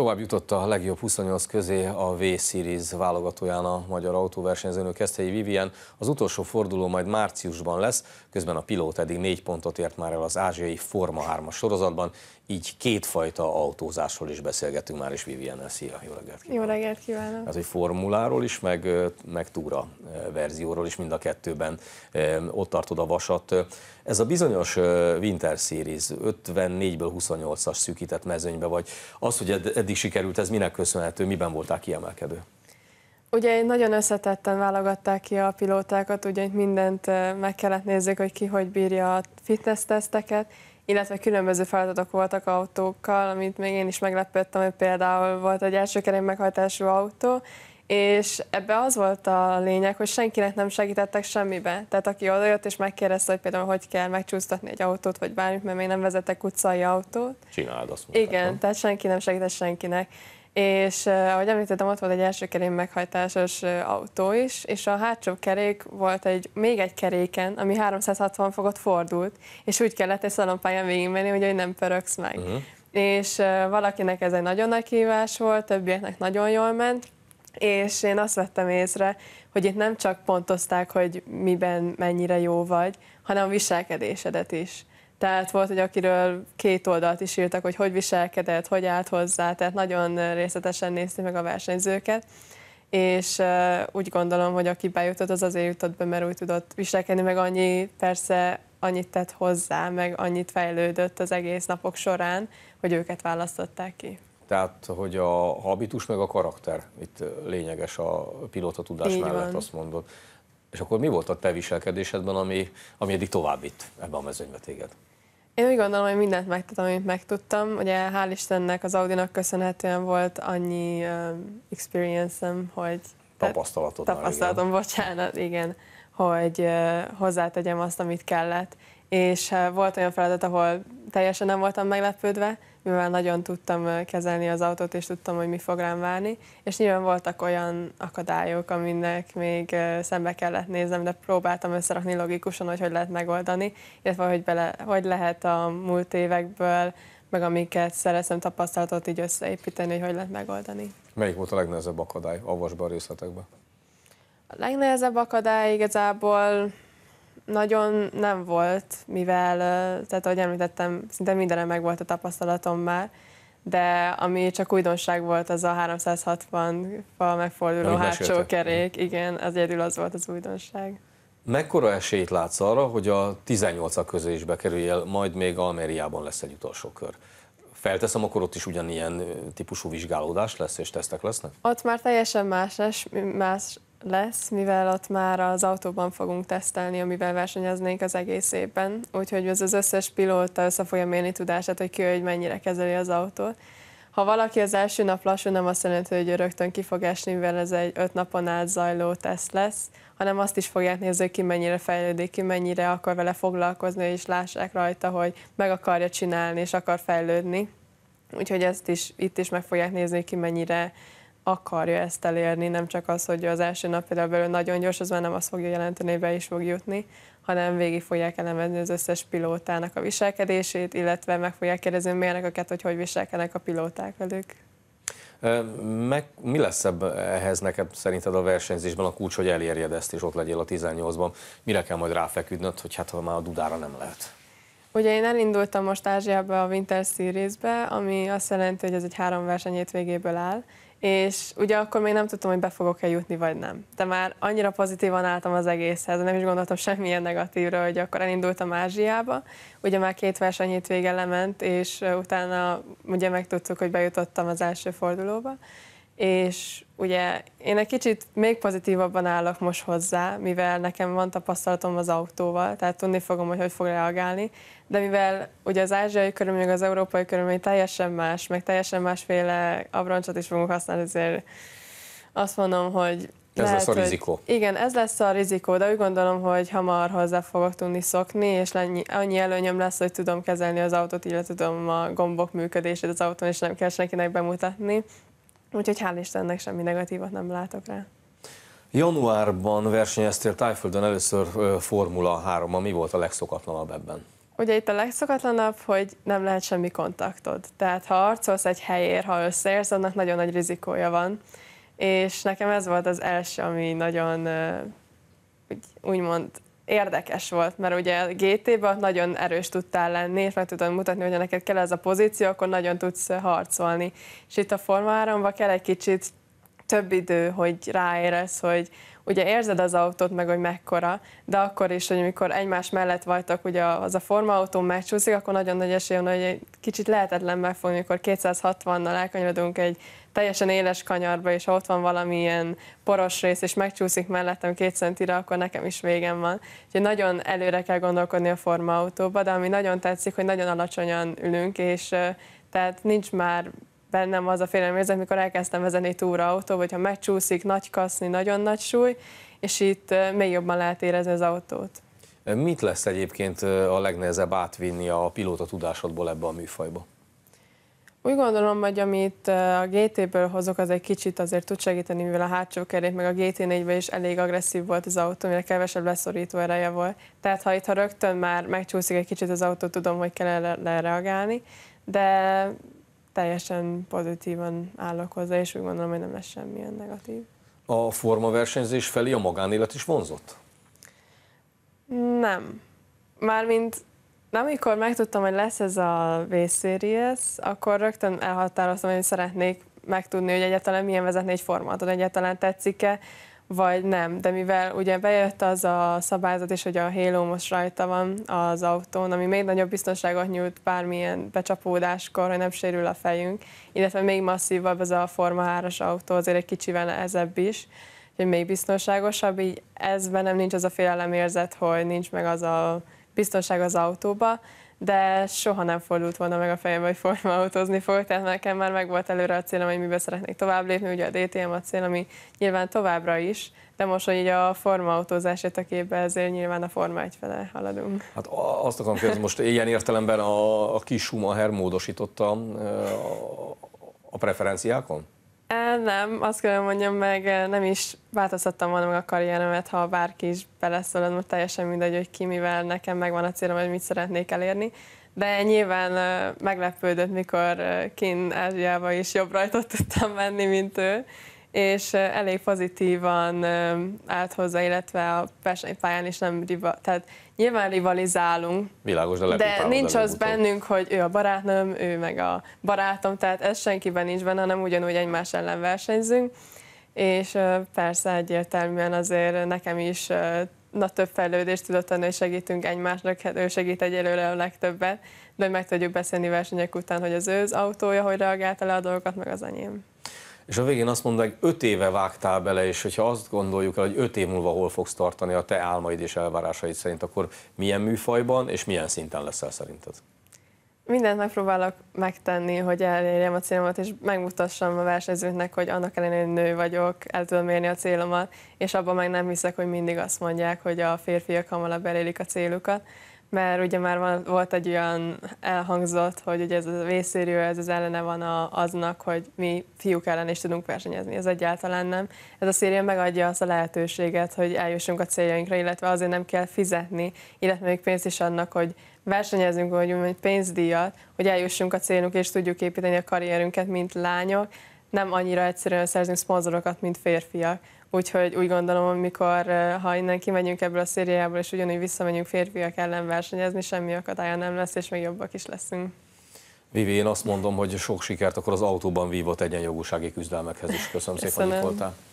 Tovább jutott a legjobb 28 közé a V-Series válogatóján a magyar autóversenyzőnő Keszthelyi Vivien. Az utolsó forduló majd márciusban lesz, közben a pilót eddig négy pontot ért már el az ázsiai Forma 3-as sorozatban, így kétfajta autózásról is beszélgetünk már is Viviennel. Szia, jó reggelt kívánok! Jó reggelt kívánok! Az hát, egy formuláról is, meg, meg túra verzióról is mind a kettőben ott tartod a vasat. Ez a bizonyos Winter Series 54-ből 28-as szűkített mezőnybe vagy. Az, hogy eddig eddig sikerült, ez minek köszönhető, miben voltál kiemelkedő? Ugye nagyon összetetten válogatták ki a pilótákat, ugye mindent meg kellett nézzük, hogy ki hogy bírja a fitness teszteket, illetve különböző feladatok voltak autókkal, amit még én is meglepődtem, hogy például volt egy első kerék meghajtású autó, és ebbe az volt a lényeg, hogy senkinek nem segítettek semmibe. Tehát aki odajött és megkérdezte, hogy például hogy kell megcsúsztatni egy autót, vagy bármit, mert még nem vezetek utcai autót. Csináld azt mondták, Igen, nem? tehát senki nem segített senkinek. És eh, ahogy említettem, ott volt egy első kerék meghajtásos eh, autó is, és a hátsó kerék volt egy, még egy keréken, ami 360 fokot fordult, és úgy kellett egy szalompályán végigmenni, hogy, hogy nem pöröksz meg. Uh-huh. És eh, valakinek ez egy nagyon nagy kívás volt, többieknek nagyon jól ment, és én azt vettem észre, hogy itt nem csak pontozták, hogy miben mennyire jó vagy, hanem a viselkedésedet is. Tehát volt, hogy akiről két oldalt is írtak, hogy hogy viselkedett, hogy állt hozzá, tehát nagyon részletesen nézti meg a versenyzőket, és uh, úgy gondolom, hogy aki bejutott, az azért jutott be, mert úgy tudott viselkedni, meg annyi, persze annyit tett hozzá, meg annyit fejlődött az egész napok során, hogy őket választották ki. Tehát, hogy a habitus meg a karakter, itt lényeges a pilóta tudás Így mellett, van. azt mondod. És akkor mi volt a te viselkedésedben, ami, ami eddig tovább vitt ebbe a mezőnybe téged? Én úgy gondolom, hogy mindent megtudtam, amit megtudtam. Ugye hál' Istennek az Audinak köszönhetően volt annyi uh, experience-em, hogy... Tapasztalatod Tapasztalatom, igen. bocsánat, igen, hogy uh, hozzátegyem azt, amit kellett. És uh, volt olyan feladat, ahol teljesen nem voltam meglepődve, mivel nagyon tudtam kezelni az autót, és tudtam, hogy mi fog rám várni, és nyilván voltak olyan akadályok, aminek még szembe kellett néznem, de próbáltam összerakni logikusan, hogy hogy lehet megoldani, illetve hogy, bele, hogy lehet a múlt évekből, meg amiket szereztem tapasztalatot így összeépíteni, hogy hogy lehet megoldani. Melyik volt a legnehezebb akadály? Avasd be a részletekbe. A legnehezebb akadály igazából nagyon nem volt, mivel, tehát ahogy említettem, szinte mindenre meg volt a tapasztalatom már, de ami csak újdonság volt, az a 360 fa megforduló hátsó kerék, igen, az egyedül az volt az újdonság. Mekkora esélyt látsz arra, hogy a 18-ak közé is bekerüljél, majd még Almériában lesz egy utolsó kör? Felteszem, akkor ott is ugyanilyen típusú vizsgálódás lesz, és tesztek lesznek? Ott már teljesen más lesz, más lesz, mivel ott már az autóban fogunk tesztelni, amivel versenyeznénk az egész évben, úgyhogy ez az összes pilóta össze fogja mérni tudását, hogy ki, hogy mennyire kezeli az autót. Ha valaki az első nap lassú, nem azt jelenti, hogy rögtön ki fog esni, mivel ez egy öt napon át zajló teszt lesz, hanem azt is fogják nézni, hogy ki mennyire fejlődik, ki mennyire akar vele foglalkozni, és lássák rajta, hogy meg akarja csinálni, és akar fejlődni. Úgyhogy ezt is, itt is meg fogják nézni, ki mennyire akarja ezt elérni, nem csak az, hogy az első nap például belül nagyon gyors, az már nem azt fogja jelenteni, hogy be is fog jutni, hanem végig fogják elemezni az összes pilótának a viselkedését, illetve meg fogják kérdezni mérnököket, hogy hogy viselkednek a pilóták velük. Meg, mi lesz ebb, ehhez neked szerinted a versenyzésben a kulcs, hogy elérjed ezt, és ott legyél a 18-ban? Mire kell majd ráfeküdnöd, hogy hát ha már a dudára nem lehet? Ugye én elindultam most Ázsiába a Winter Series-be, ami azt jelenti, hogy ez egy három verseny végéből áll, és ugye akkor még nem tudtam, hogy be fogok-e jutni, vagy nem. De már annyira pozitívan álltam az egészhez, nem is gondoltam semmilyen negatívra, hogy akkor elindultam Ázsiába. Ugye már két verseny hétvége lement, és utána ugye megtudtuk, hogy bejutottam az első fordulóba, és ugye én egy kicsit még pozitívabban állok most hozzá, mivel nekem van tapasztalatom az autóval, tehát tudni fogom, hogy hogy fog reagálni, de mivel ugye az ázsiai körülmény, az európai körülmény teljesen más, meg teljesen másféle abroncsot is fogunk használni, ezért azt mondom, hogy ez lehet, lesz a rizikó. Hogy, igen, ez lesz a rizikó, de úgy gondolom, hogy hamar hozzá fogok tudni szokni, és lennyi, annyi előnyöm lesz, hogy tudom kezelni az autót, illetve tudom a gombok működését az autón, és nem kell senkinek bemutatni. Úgyhogy hál' Istennek semmi negatívat nem látok rá. Januárban versenyeztél Tájföldön először Formula 3 Mi volt a legszokatlanabb ebben? Ugye itt a legszokatlanabb, hogy nem lehet semmi kontaktod. Tehát ha arcolsz egy helyért, ha összeérsz, annak nagyon nagy rizikója van. És nekem ez volt az első, ami nagyon úgymond érdekes volt, mert ugye GT-ben nagyon erős tudtál lenni, és meg tudod mutatni, hogy neked kell ez a pozíció, akkor nagyon tudsz harcolni. És itt a Forma 3 kell egy kicsit több idő, hogy ráérez, hogy ugye érzed az autót meg, hogy mekkora, de akkor is, hogy amikor egymás mellett vagytok, ugye az a formaautó megcsúszik, akkor nagyon nagy esély van, hogy egy kicsit lehetetlen megfogni, amikor 260-nal elkanyarodunk egy teljesen éles kanyarba, és ha ott van valamilyen poros rész, és megcsúszik mellettem két centire, akkor nekem is végem van. Úgyhogy nagyon előre kell gondolkodni a formaautóba, de ami nagyon tetszik, hogy nagyon alacsonyan ülünk, és tehát nincs már bennem az a érzek, mikor elkezdtem vezetni túraautóba, hogyha megcsúszik, nagy kaszni, nagyon nagy súly, és itt még jobban lehet érezni az autót. Mit lesz egyébként a legnehezebb átvinni a pilóta tudásodból ebbe a műfajba? Úgy gondolom, hogy amit a GT-ből hozok, az egy kicsit azért tud segíteni, mivel a hátsó kerék, meg a GT4-ben is elég agresszív volt az autó, mire kevesebb leszorító ereje volt. Tehát ha itt, ha rögtön már megcsúszik egy kicsit az autó, tudom, hogy kell erre reagálni, de teljesen pozitívan állok hozzá, és úgy gondolom, hogy nem lesz semmilyen negatív. A formaversenyzés felé a magánélet is vonzott? Nem. Mármint nem, amikor megtudtam, hogy lesz ez a v akkor rögtön elhatároztam, hogy szeretnék megtudni, hogy egyáltalán milyen vezetni egy formátot, egyáltalán tetszik-e, vagy nem. De mivel ugye bejött az a szabályzat és hogy a Halo most rajta van az autón, ami még nagyobb biztonságot nyújt bármilyen becsapódáskor, hogy nem sérül a fejünk, illetve még masszívabb az a Forma 3-as autó, azért egy kicsivel ezebb is, hogy még biztonságosabb, így ez bennem nincs az a félelemérzet, hogy nincs meg az a biztonság az autóba, de soha nem fordult volna meg a fejembe, hogy formautózni fog, tehát nekem már megvolt előre a célom, hogy miben szeretnék tovább lépni, ugye a DTM a cél, ami nyilván továbbra is, de most, hogy így a formautózás jött a képbe, ezért nyilván a Forma 1 fele haladunk. Hát azt akarom kérdezni, most ilyen értelemben a, a kis Schumacher módosította a, a preferenciákon? nem, azt kell mondjam, meg eh, nem is változtattam volna meg a karrieremet, ha bárki is beleszólod, most teljesen mindegy, hogy ki, mivel nekem megvan a célom, hogy mit szeretnék elérni. De nyilván eh, meglepődött, mikor eh, kín Ázsiába is jobb rajtot tudtam menni, mint ő és elég pozitívan állt hozzá, illetve a versenypályán is nem riva, tehát nyilván rivalizálunk, Világos, de, de nincs az bennünk, hogy ő a barátnőm, ő meg a barátom, tehát ez senkiben nincs benne, hanem ugyanúgy egymás ellen versenyzünk, és persze egyértelműen azért nekem is na több fejlődést tudott adni, hogy segítünk egymásnak, hát ő segít egyelőre a legtöbbet, de meg tudjuk beszélni versenyek után, hogy az ő autója, hogy reagálta le a dolgokat, meg az enyém és a végén azt mondod, hogy öt éve vágtál bele, és hogyha azt gondoljuk el, hogy öt év múlva hol fogsz tartani a te álmaid és elvárásaid szerint, akkor milyen műfajban és milyen szinten leszel szerinted? Mindent megpróbálok megtenni, hogy elérjem a célomat, és megmutassam a versenyzőknek, hogy annak ellenére nő vagyok, el tudom érni a célomat, és abban meg nem hiszek, hogy mindig azt mondják, hogy a férfiak hamarabb elérik a célukat mert ugye már van, volt egy olyan elhangzott, hogy ugye ez a vészérő, ez az ellene van a, aznak, hogy mi fiúk ellen is tudunk versenyezni, ez egyáltalán nem. Ez a széria megadja azt a lehetőséget, hogy eljussunk a céljainkra, illetve azért nem kell fizetni, illetve még pénzt is adnak, hogy versenyezünk, vagy pénzdíjat, hogy eljussunk a célunk és tudjuk építeni a karrierünket, mint lányok, nem annyira egyszerűen szerzünk szponzorokat, mint férfiak. Úgyhogy úgy gondolom, amikor eh, ha innen kimegyünk ebből a szériából, és ugyanúgy visszamegyünk férfiak ellen versenyezni, semmi akadálya nem lesz, és még jobbak is leszünk. Vivi, én azt mondom, hogy sok sikert akkor az autóban vívott egyenjogúsági küzdelmekhez is. Köszönöm, Köszönöm. szépen, hogy voltál.